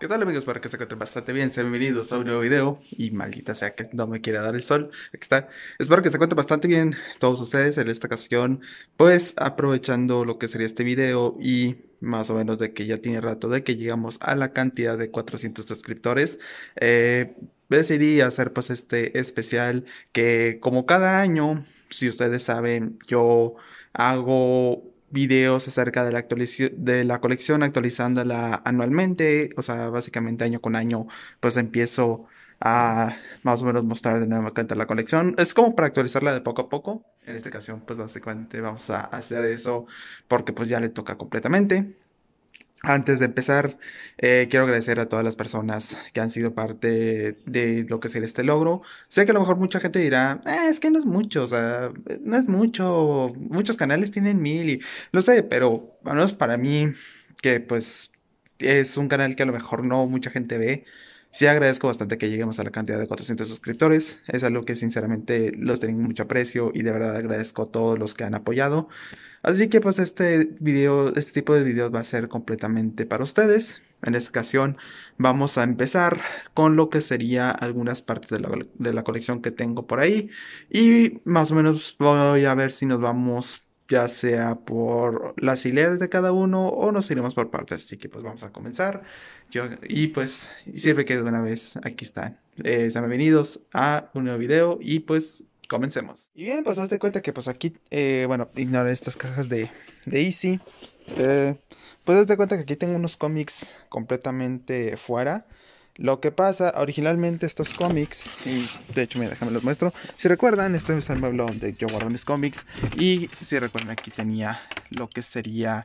¿Qué tal amigos? Espero que se encuentren bastante bien. Sean bienvenidos a un nuevo video. Y maldita sea que no me quiera dar el sol. Aquí está. Espero que se encuentren bastante bien todos ustedes en esta ocasión. Pues aprovechando lo que sería este video y más o menos de que ya tiene rato de que llegamos a la cantidad de 400 suscriptores. Eh, decidí hacer pues este especial que como cada año, si ustedes saben, yo hago videos acerca de la, de la colección, actualizándola anualmente, o sea, básicamente año con año, pues empiezo a más o menos mostrar de nuevo cuenta la colección. Es como para actualizarla de poco a poco. En esta ocasión, pues básicamente vamos a hacer eso porque pues ya le toca completamente. Antes de empezar, eh, quiero agradecer a todas las personas que han sido parte de lo que es este logro. Sé que a lo mejor mucha gente dirá, ah, es que no es mucho, o sea, no es mucho, muchos canales tienen mil y lo sé, pero al menos para mí, que pues es un canal que a lo mejor no mucha gente ve, sí agradezco bastante que lleguemos a la cantidad de 400 suscriptores. Es algo que sinceramente los tengo mucho aprecio y de verdad agradezco a todos los que han apoyado. Así que pues este video, este tipo de videos va a ser completamente para ustedes. En esta ocasión vamos a empezar con lo que sería algunas partes de la, colección que tengo por ahí. Y más o menos voy a ver si nos vamos ya sea por las hileras de cada uno o nos iremos por partes. Así que pues vamos a comenzar. Yo, y pues siempre que de una vez aquí están. Eh, sean bienvenidos a un nuevo video y pues Comencemos. Y bien, pues de cuenta que pues aquí, eh, bueno, ignoré estas cajas de, de Easy. Eh, pues hazte cuenta que aquí tengo unos cómics completamente fuera. Lo que pasa, originalmente estos cómics, y de hecho, mira, déjame los muestro. Si recuerdan, este es el mueble donde yo guardo mis cómics. Y si recuerdan, aquí tenía lo que sería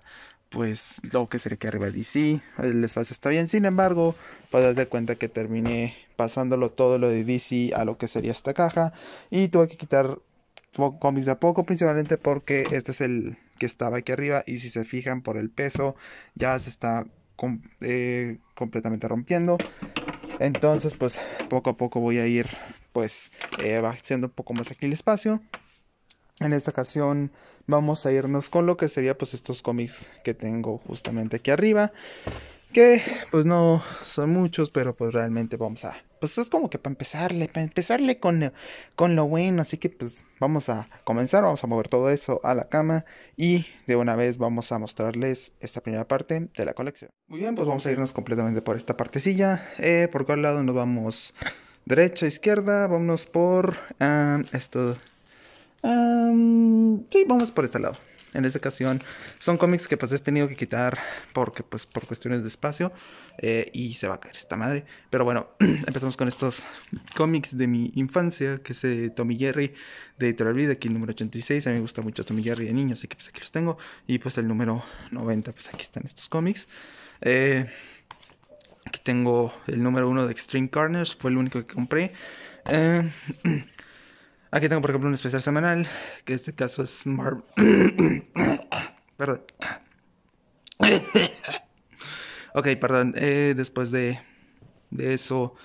pues lo que sería que arriba de DC, el espacio está bien. Sin embargo, puedes dar de cuenta que terminé pasándolo todo lo de DC a lo que sería esta caja. Y tuve que quitar cómics a poco, principalmente porque este es el que estaba aquí arriba. Y si se fijan por el peso, ya se está eh, completamente rompiendo. Entonces, pues poco a poco voy a ir, pues, eh, va un poco más aquí el espacio en esta ocasión vamos a irnos con lo que sería pues estos cómics que tengo justamente aquí arriba. Que pues no son muchos, pero pues realmente vamos a... Pues es como que para empezarle, para empezarle con, con lo bueno. Así que pues vamos a comenzar, vamos a mover todo eso a la cama y de una vez vamos a mostrarles esta primera parte de la colección. Muy bien, pues vamos a irnos completamente por esta partecilla. Eh, por cuál lado nos vamos derecha, izquierda, vámonos por ah, esto Um, sí, vamos por este lado. En esta ocasión son cómics que pues he tenido que quitar porque pues por cuestiones de espacio eh, y se va a caer esta madre. Pero bueno, empezamos con estos cómics de mi infancia, que es eh, Tommy Jerry de Editorial Vida, aquí el número 86. A mí me gusta mucho Tommy Jerry de niño, así que pues aquí los tengo. Y pues el número 90, pues aquí están estos cómics. Eh, aquí tengo el número 1 de Extreme Corners, fue el único que compré. Eh, Aquí tengo, por ejemplo, un especial semanal, que en este caso es Marvel. perdón. ok, perdón. Eh, después de, eso,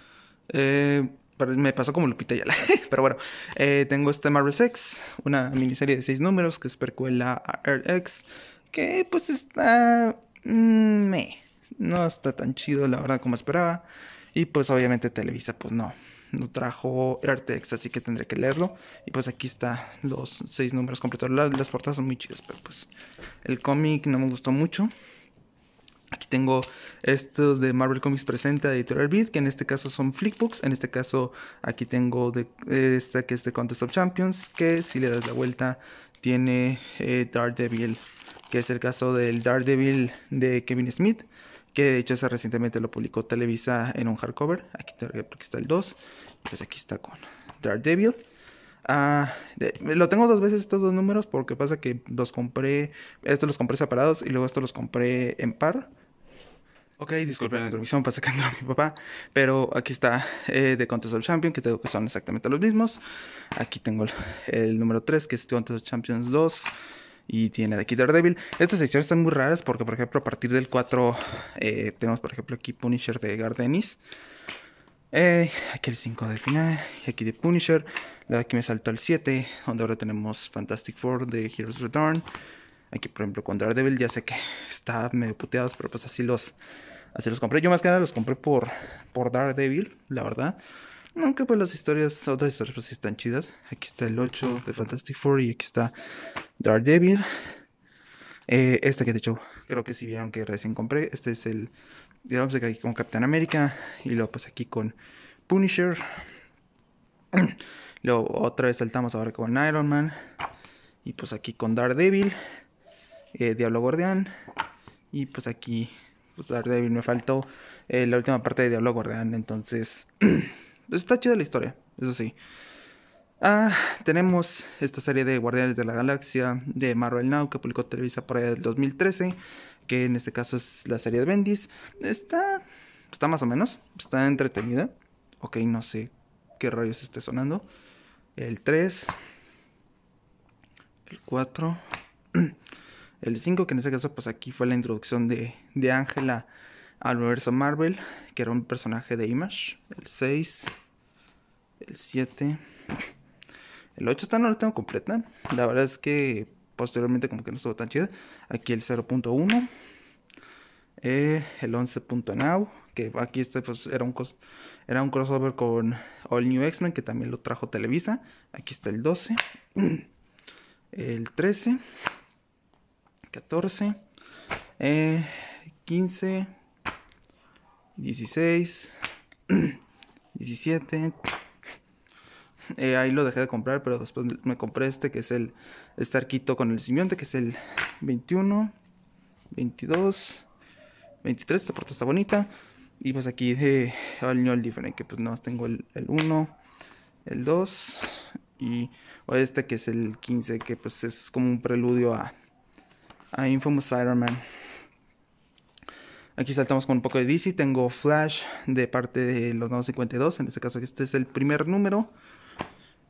eh, me pasó como Lupita la. Pero bueno, eh, tengo este Marvel Sex, una miniserie de seis números que es percuela a X, que pues está. Mm, no está tan chido, la verdad, como esperaba. Y pues obviamente Televisa, pues no, no trajo text, así que tendré que leerlo. Y pues aquí está los seis números completos. Las, portadas son muy chidas, pero pues el cómic no me gustó mucho. Aquí tengo estos de Marvel Comics Presenta de Editorial Beat, que en este caso son Flickbooks. En este caso, aquí tengo de, esta que es de Contest of Champions, que si le das la vuelta tiene eh, Daredevil, que es el caso del Daredevil de Kevin Smith, que de hecho recientemente lo publicó Televisa en un hardcover. Aquí está el 2 pues aquí está con Daredevil. Ah, lo tengo dos veces estos dos números porque pasa que los compré, estos los compré separados y luego estos los compré en par. Ok, disculpen la interrupción pasa que entró mi papá, pero aquí está eh, de Contest of Champions, que tengo que son exactamente los mismos. Aquí tengo el, número 3, que es Contest of Champions 2 y tiene de aquí Daredevil. Estas ediciones están muy raras porque, por ejemplo, a partir del 4 eh, tenemos, por ejemplo, aquí Punisher de Gardenis. Eh, aquí el 5 de final. Y aquí de Punisher. La aquí me saltó el 7. Donde ahora tenemos Fantastic Four de Heroes Return. Aquí, por ejemplo, con Daredevil. Ya sé que está medio puteados. Pero pues así los, así los compré. Yo más que nada los compré por, por Daredevil. La verdad. Aunque pues las historias, otras historias pues están chidas. Aquí está el 8 de Fantastic Four. Y aquí está Daredevil. Eh, esta que de hecho creo que si sí vieron que recién compré. Este es el digamos aquí con Capitán América y luego pues aquí con Punisher. Luego otra vez saltamos ahora con Iron Man y pues aquí con Daredevil, eh, Diablo Guardián y pues aquí pues Daredevil me faltó eh, la última parte de Diablo Guardián, entonces pues está chida la historia, eso sí. Ah, tenemos esta serie de Guardianes de la Galaxia de Marvel Now que publicó Televisa por allá del 2013 que en este caso es la serie de Bendis, está, está más o menos, está entretenida. Ok, no sé qué rayos esté sonando. El 3, el 4, el 5, que en este caso pues aquí fue la introducción de Ángela al universo Marvel, que era un personaje de Image. El 6, el 7, el 8 está no la tengo completa. La verdad es que posteriormente como que no estuvo tan chida. Aquí el 0.1. Eh, el 11. que aquí este pues era un, era un crossover con All New X-Men, que también lo trajo Televisa. Aquí está el 12. El 13. 14. 15. 16. 17. Eh, ahí lo dejé de comprar, pero después me compré este que es el este arquito con el simbionte, que es el 21, 22, 23. Esta puerta está bonita. Y pues aquí de al New Different, que pues nada más tengo el, el 1, el 2 y o este que es el 15, que pues es como un preludio a, a Infamous Iron Man. Aquí saltamos con un poco de DC. Tengo Flash de parte de los 952. En este caso, este es el primer número.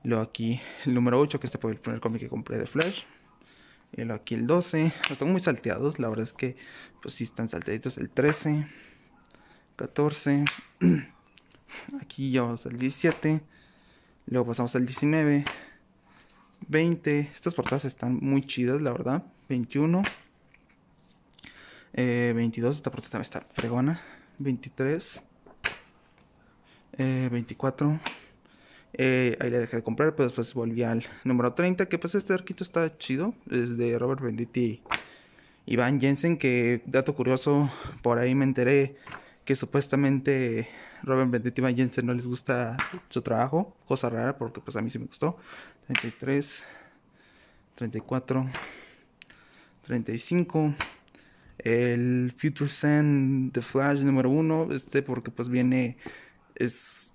Luego aquí el número 8, que este fue el primer cómic que compré de Flash. Y luego aquí el 12. Están muy salteados, la verdad es que pues sí están salteaditos. El 13, 14. Aquí ya vamos al 17. Luego pasamos al 19. 20. Estas portadas están muy chidas, la verdad. 21. 22. Eh, esta portada también está fregona. 23. 24. Eh, eh, ahí le dejé de comprar, pero después volví al número 30, que pues este arquito está chido, es de Robert Benditti y Van Jensen, que dato curioso, por ahí me enteré que supuestamente Robert Benditti y Van Jensen no les gusta su trabajo, cosa rara porque pues a mí sí me gustó. 33, 34, 35. El Future Sand The Flash número 1, este porque pues viene, es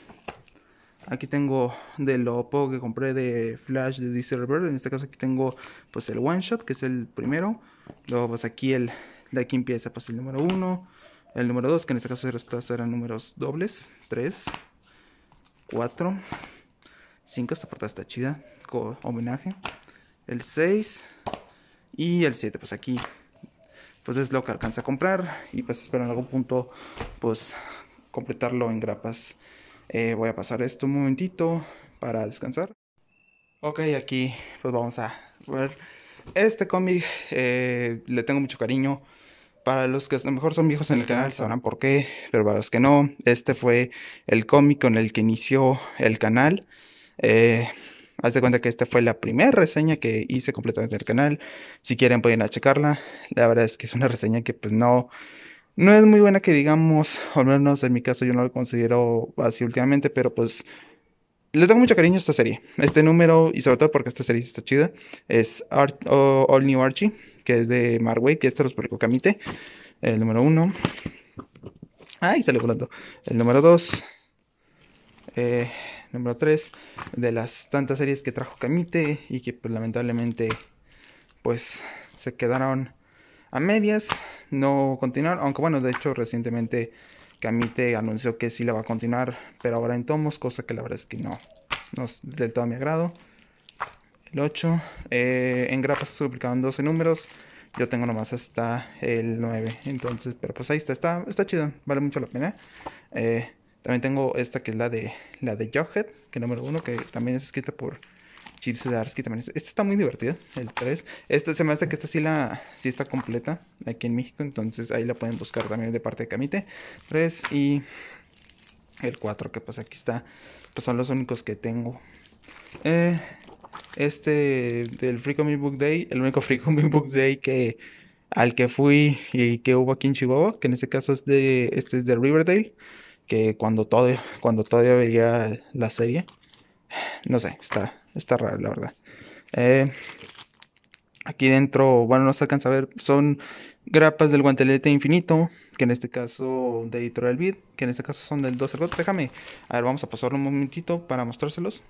Aquí tengo de lo poco que compré de Flash de DC Reverb. En este caso aquí tengo pues el One Shot, que es el primero. Luego pues aquí el de aquí empieza pues el número 1. El número 2, que en este caso eran números dobles. 3, 4, 5. Esta portada está chida. Con homenaje. El 6 y el 7. Pues aquí pues es lo que alcanza a comprar. Y pues espero en algún punto pues completarlo en grapas. Eh, voy a pasar esto un momentito para descansar. Ok, aquí pues vamos a ver. Este cómic eh, le tengo mucho cariño. Para los que a lo mejor son viejos en el canal sabrán por qué, pero para los que no, este fue el cómic con el que inició el canal. Eh, haz de cuenta que esta fue la primera reseña que hice completamente el canal. Si quieren pueden a checarla. La verdad es que es una reseña que pues no no es muy buena que digamos, al menos en mi caso yo no lo considero así últimamente, pero pues les tengo mucho cariño a esta serie, este número y sobre todo porque esta serie está chida, es All New Archie, que es de Marway, que este los publicó Camite, el número uno. Ahí sale volando. El número dos. Eh, número tres. De las tantas series que trajo Camite. Y que pues, lamentablemente. Pues se quedaron a medias, no continuar, aunque bueno, de hecho recientemente Camite anunció que sí la va a continuar, pero ahora en tomos, cosa que la verdad es que no, no es del todo a mi agrado. El 8, eh, en grapas se 12 números, yo tengo nomás hasta el 9, entonces, pero pues ahí está, está, está chido, vale mucho la pena. Eh, también tengo esta que es la de la de Jughead, que número 1, que también es escrita por de Darsky también. Este está muy divertido. el 3. Este se me hace que esta sí la sí está completa aquí en México, entonces ahí la pueden buscar también de parte de Camite. 3 y el 4 que pues aquí está, pues son los únicos que tengo. Eh, este del Free Comic Book Day, el único Free Comic Book Day que al que fui y que hubo aquí en Chihuahua, que en este caso es de este es de Riverdale, que cuando todavía... cuando todavía veía la serie, no sé, está está raro, la verdad. Eh, aquí dentro, bueno, no se alcanza a ver, son grapas del guantelete infinito, que en este caso de Editorial vid que en este caso son del 12 Déjame, a ver, vamos a pasarlo un momentito para mostrárselos.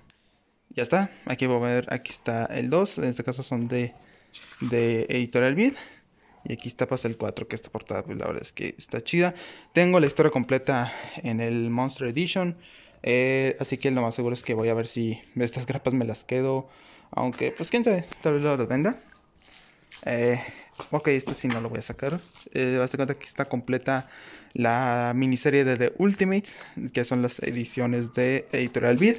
Ya está, aquí voy a ver, aquí está el 2, en este caso son de, de Editorial vid Y aquí está pasa pues, el 4, que esta portada, pues, la verdad es que está chida. Tengo la historia completa en el Monster Edition. Eh, así que lo más seguro es que voy a ver si estas grapas me las quedo. Aunque, pues quién sabe, tal vez lo venda. Eh, ok, esto sí no lo voy a sacar. Eh, que cuenta que está completa la miniserie de The Ultimates, que son las ediciones de Editorial Beat,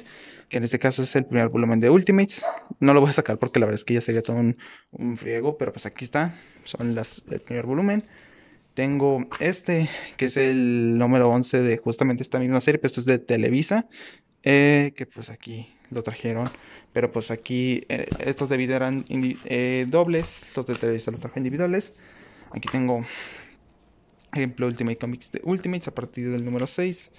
que en este caso es el primer volumen de Ultimates. No lo voy a sacar porque la verdad es que ya sería todo un, friego, pero pues aquí está, son las, el primer volumen. Tengo este, que es el número 11 de justamente esta misma serie, pero esto es de Televisa, eh, que pues aquí lo trajeron. Pero pues aquí eh, estos de vida eran eh, dobles, los de Televisa los traje individuales. Aquí tengo ejemplo Ultimate Comics de Ultimates a partir del número 6.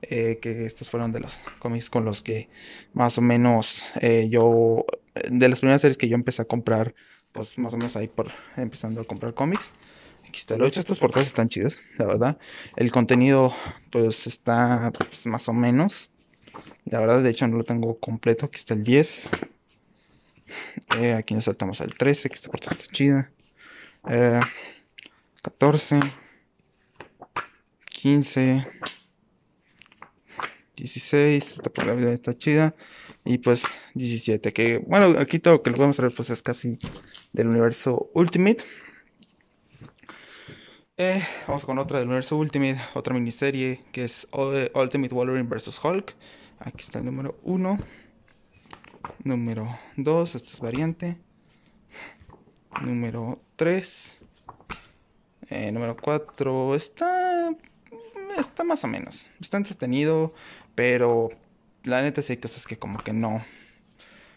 que estos fueron de los cómics con los que más o menos yo, de las primeras series que yo empecé a comprar, pues más o menos ahí por empezando a comprar cómics. Aquí está el 8. Estas portadas están chidas, la verdad. El contenido, pues está pues, más o menos. La verdad, de hecho, no lo tengo completo. Aquí está el 10. Eh, aquí nos saltamos al 13, que esta portada está chida. 14, 15, 16, esta portada está chida. Y pues 17, que bueno, aquí todo lo que les podemos a pues es casi del universo Ultimate. Eh, vamos con otra del universo Ultimate, otra miniserie que es Ultimate Wolverine vs. Hulk. Aquí está el número 1. Número 2, esta es variante. Número 3. Eh, número 4 está. Está más o menos. Está entretenido. Pero la neta sí hay cosas que como que no.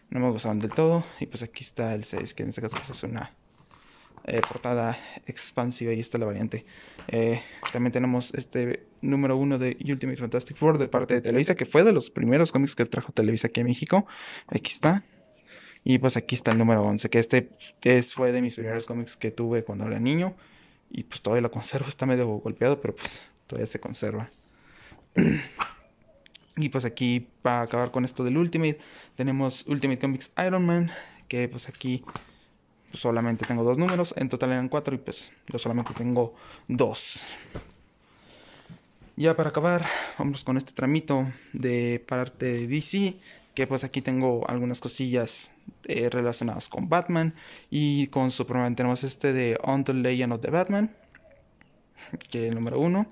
No me gustaron del todo. Y pues aquí está el 6, que en este caso pues es una eh, portada expansiva y está la variante. Eh, también tenemos este número uno de Ultimate Fantastic Four de parte de Televisa, que fue de los primeros cómics que trajo Televisa aquí a México. Aquí está. Y pues aquí está el número 11, que este es, fue de mis primeros cómics que tuve cuando era niño. Y pues todavía lo conservo, está medio golpeado, pero pues todavía se conserva. y pues aquí, para acabar con esto del Ultimate, tenemos Ultimate Comics Iron Man, que pues aquí solamente tengo dos números, en total eran cuatro y pues yo solamente tengo dos. Ya para acabar, vamos con este tramito de parte de DC, que pues aquí tengo algunas cosillas eh, relacionadas con Batman y con Superman. Tenemos este de On the Legend of the Batman, que es el número uno.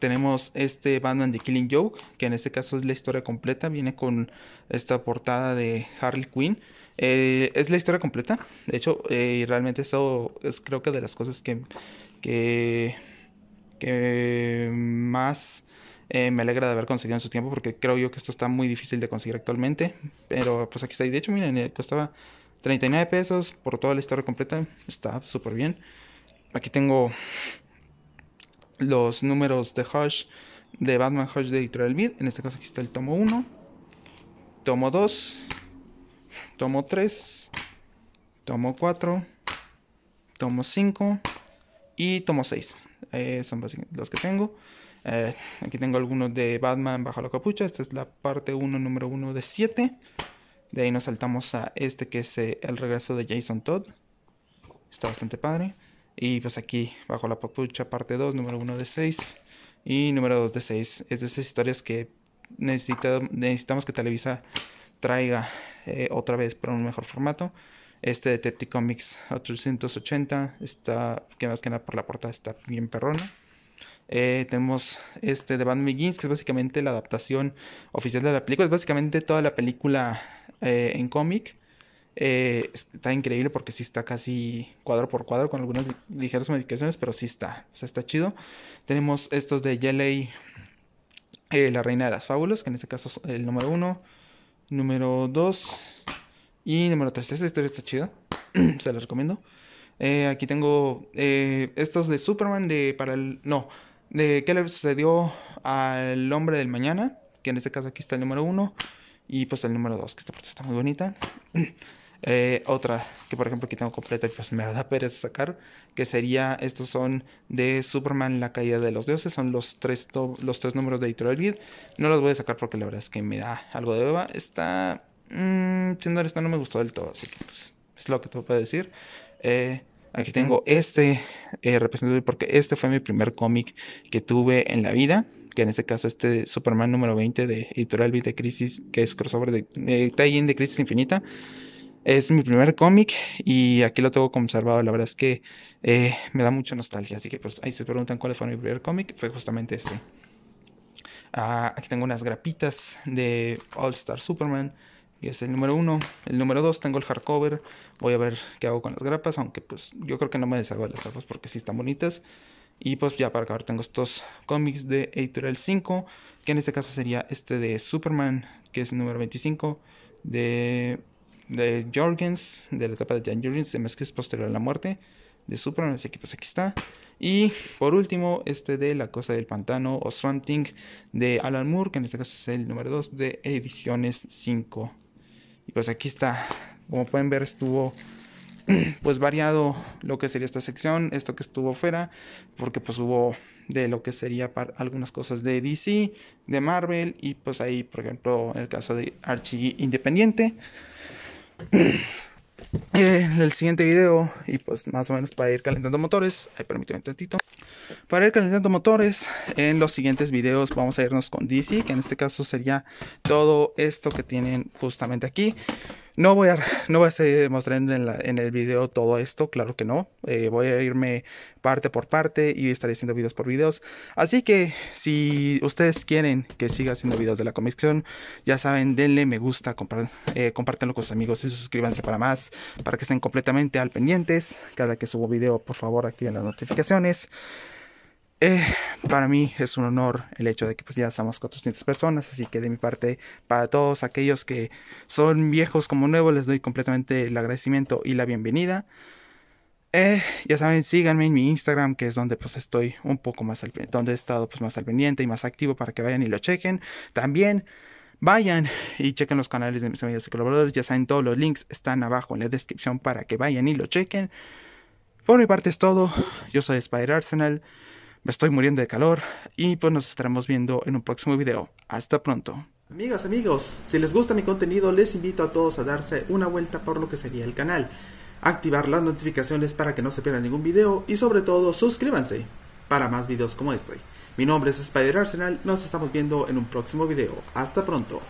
Tenemos este Batman de Killing Joke, que en este caso es la historia completa, viene con esta portada de Harley Quinn eh, es la historia completa, de hecho, eh, y realmente eso es creo que de las cosas que, más eh, me alegra de haber conseguido en su tiempo, porque creo yo que esto está muy difícil de conseguir actualmente, pero pues aquí está, y de hecho, miren, costaba 39 pesos por toda la historia completa, está súper bien. Aquí tengo los números de Hush, de Batman Hush de Editorial Beat, en este caso aquí está el tomo 1, tomo 2, tomo 3, tomo 4, tomo 5 y tomo 6. Eh, son los que tengo. Eh, aquí tengo algunos de Batman bajo la capucha. Esta es la parte 1, número 1 de 7. De ahí nos saltamos a este que es eh, el regreso de Jason Todd. Está bastante padre. Y pues aquí bajo la capucha parte 2, número 1 de 6. Y número 2 de 6. Es de esas historias que necesita, necesitamos que Televisa traiga eh, otra vez para un mejor formato. Este de Tepti Comics 880 está, que más que nada por la portada está bien perrona. Eh, tenemos este de Band Begins, que es básicamente la adaptación oficial de la película. Es básicamente toda la película eh, en cómic. está increíble porque sí está casi cuadro por cuadro con algunas ligeras modificaciones, pero sí está, o sea, está chido. Tenemos estos de Yaley, La Reina de las Fábulas, que en este caso es el número uno número 2 y número 3. Esta historia está chida, se la recomiendo. Eh, aquí tengo eh, estos de Superman de para el no de qué le sucedió al hombre del mañana, que en este caso aquí está el número 1 y pues el número 2, que esta parte está muy bonita. Eh, otra, que por ejemplo aquí tengo completa y pues me da pereza sacar, que sería, estos son de Superman, la caída de los dioses, son los tres, los tres números de Editorial Beat No los voy a sacar porque la verdad es que me da algo de beba. Está, mm, siendo esto no me gustó del todo, así que pues, es lo que te puedo decir. Eh, aquí tengo este eh, representativo porque este fue mi primer cómic que tuve en la vida, que en este caso este Superman número 20 de Editorial Beat de Crisis, que es crossover de eh, de Crisis Infinita. Es mi primer cómic y aquí lo tengo conservado. La verdad es que eh, me da mucha nostalgia. Así que pues ahí se preguntan cuál fue mi primer cómic. Fue justamente este. Ah, aquí tengo unas grapitas de All Star Superman. Que es el número uno. El número dos tengo el hardcover. Voy a ver qué hago con las grapas. Aunque pues yo creo que no me deshago de las grapas porque sí están bonitas. Y pues ya para acabar tengo estos cómics de Editorial 5, que en este caso sería este de Superman, que es el número 25, de de Jorgens, de la etapa de Jan Jorgens, de es posterior a la muerte de Superman, así que pues aquí está. Y por último, este de La Cosa del Pantano o Swamp de Alan Moore, que en este caso es el número 2 de Ediciones 5. Y pues aquí está, como pueden ver estuvo pues variado lo que sería esta sección, esto que estuvo fuera, porque pues hubo de lo que sería algunas cosas de DC, de Marvel y pues ahí por ejemplo en el caso de Archie Independiente. En eh, el siguiente video, y pues más o menos para ir calentando motores, ahí permíteme un tantito. Para ir calentando motores, en los siguientes videos vamos a irnos con DC, que en este caso sería todo esto que tienen justamente aquí. No voy a, no a mostrar en, el video todo esto, claro que no. Eh, voy a irme parte por parte y estaré haciendo videos por videos. Así que si ustedes quieren que siga haciendo videos de la comisión, ya saben, denle me gusta, compartanlo eh, con sus amigos y suscríbanse para más, para que estén completamente al pendientes. Cada que subo video, por favor, activen las notificaciones. Eh, para mí es un honor el hecho de que pues, ya somos 400 personas, así que de mi parte, para todos aquellos que son viejos como nuevos, les doy completamente el agradecimiento y la bienvenida. Eh, ya saben, síganme en mi Instagram, que es donde pues estoy un poco más al donde he estado pues más al pendiente y más activo para que vayan y lo chequen. También vayan y chequen los canales de mis amigos y colaboradores. Ya saben, todos los links están abajo en la descripción para que vayan y lo chequen. Por mi parte es todo. Yo soy Spider Arsenal. Me estoy muriendo de calor y pues nos estaremos viendo en un próximo video. Hasta pronto. Amigas, amigos, si les gusta mi contenido les invito a todos a darse una vuelta por lo que sería el canal, activar las notificaciones para que no se pierda ningún video y sobre todo suscríbanse para más videos como este. Mi nombre es Spider Arsenal, nos estamos viendo en un próximo video. Hasta pronto.